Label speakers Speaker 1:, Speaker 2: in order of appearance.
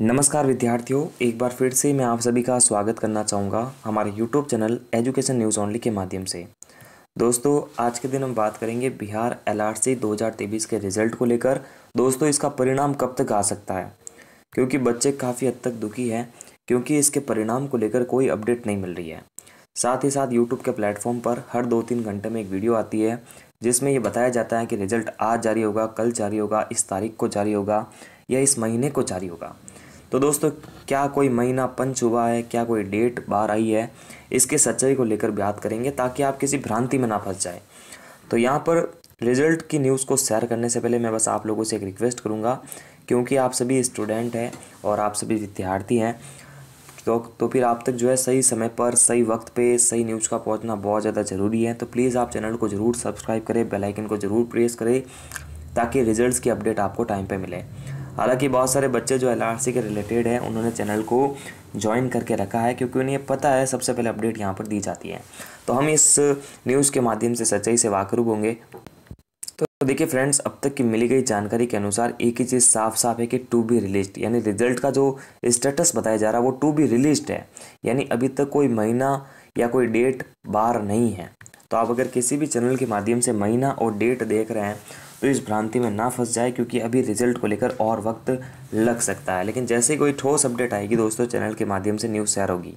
Speaker 1: नमस्कार विद्यार्थियों एक बार फिर से मैं आप सभी का स्वागत करना चाहूँगा हमारे YouTube channel education news only के माध्यम से दोस्तों आज के दिन हम बात करेंगे बिहार एल आर सी दो के रिजल्ट को लेकर दोस्तों इसका परिणाम कब तक आ सकता है क्योंकि बच्चे काफ़ी हद तक दुखी हैं क्योंकि इसके परिणाम को लेकर कोई अपडेट नहीं मिल रही है साथ ही साथ यूट्यूब के प्लेटफॉर्म पर हर दो तीन घंटे में एक वीडियो आती है जिसमें ये बताया जाता है कि रिजल्ट आज जारी होगा कल जारी होगा इस तारीख को जारी होगा या इस महीने को जारी होगा तो दोस्तों क्या कोई महीना पंच हुआ है क्या कोई डेट बार आई है इसके सच्चाई को लेकर बात करेंगे ताकि आप किसी भ्रांति में ना फंस जाए तो यहाँ पर रिजल्ट की न्यूज़ को शेयर करने से पहले मैं बस आप लोगों से एक रिक्वेस्ट करूँगा क्योंकि आप सभी स्टूडेंट हैं और आप सभी विद्यार्थी हैं तो तो फिर आप तक जो है सही समय पर सही वक्त पे सही न्यूज़ का पहुंचना बहुत ज़्यादा ज़रूरी है तो प्लीज़ आप चैनल को ज़रूर सब्सक्राइब करें बेल आइकन को ज़रूर प्रेस करें ताकि रिजल्ट्स की अपडेट आपको टाइम पे मिले हालांकि बहुत सारे बच्चे जो एल के रिलेटेड हैं उन्होंने चैनल को ज्वाइन करके रखा है क्योंकि उन्हें पता है सबसे पहले अपडेट यहाँ पर दी जाती है तो हम इस न्यूज़ के माध्यम से सच्चाई से वाकरूब होंगे तो देखिए फ्रेंड्स अब तक की मिली गई जानकारी के अनुसार एक ही चीज़ साफ साफ है कि टू बी रिलीज्ड यानी रिजल्ट का जो स्टेटस बताया जा रहा है वो टू बी रिलीज्ड है यानी अभी तक कोई महीना या कोई डेट बार नहीं है तो आप अगर किसी भी चैनल के माध्यम से महीना और डेट देख रहे हैं तो इस भ्रांति में ना फंस जाए क्योंकि अभी रिजल्ट को लेकर और वक्त लग सकता है लेकिन जैसे कोई ठोस अपडेट आएगी दोस्तों चैनल के माध्यम से न्यूज़ शेयर होगी